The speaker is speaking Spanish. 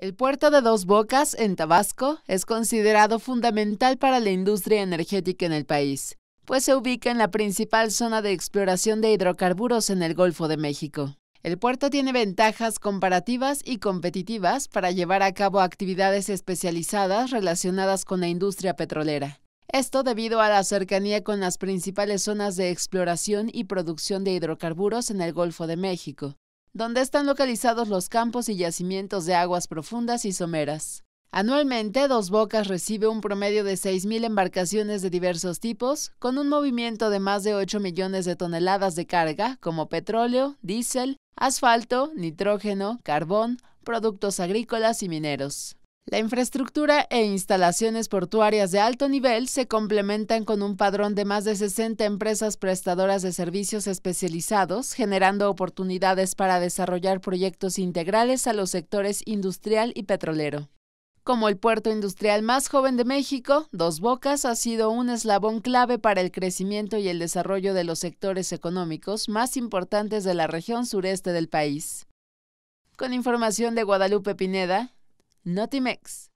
El puerto de Dos Bocas, en Tabasco, es considerado fundamental para la industria energética en el país, pues se ubica en la principal zona de exploración de hidrocarburos en el Golfo de México. El puerto tiene ventajas comparativas y competitivas para llevar a cabo actividades especializadas relacionadas con la industria petrolera. Esto debido a la cercanía con las principales zonas de exploración y producción de hidrocarburos en el Golfo de México, donde están localizados los campos y yacimientos de aguas profundas y someras. Anualmente, Dos Bocas recibe un promedio de 6.000 embarcaciones de diversos tipos, con un movimiento de más de 8 millones de toneladas de carga, como petróleo, diésel, asfalto, nitrógeno, carbón, productos agrícolas y mineros. La infraestructura e instalaciones portuarias de alto nivel se complementan con un padrón de más de 60 empresas prestadoras de servicios especializados, generando oportunidades para desarrollar proyectos integrales a los sectores industrial y petrolero. Como el puerto industrial más joven de México, Dos Bocas ha sido un eslabón clave para el crecimiento y el desarrollo de los sectores económicos más importantes de la región sureste del país. Con información de Guadalupe Pineda, Not a mix.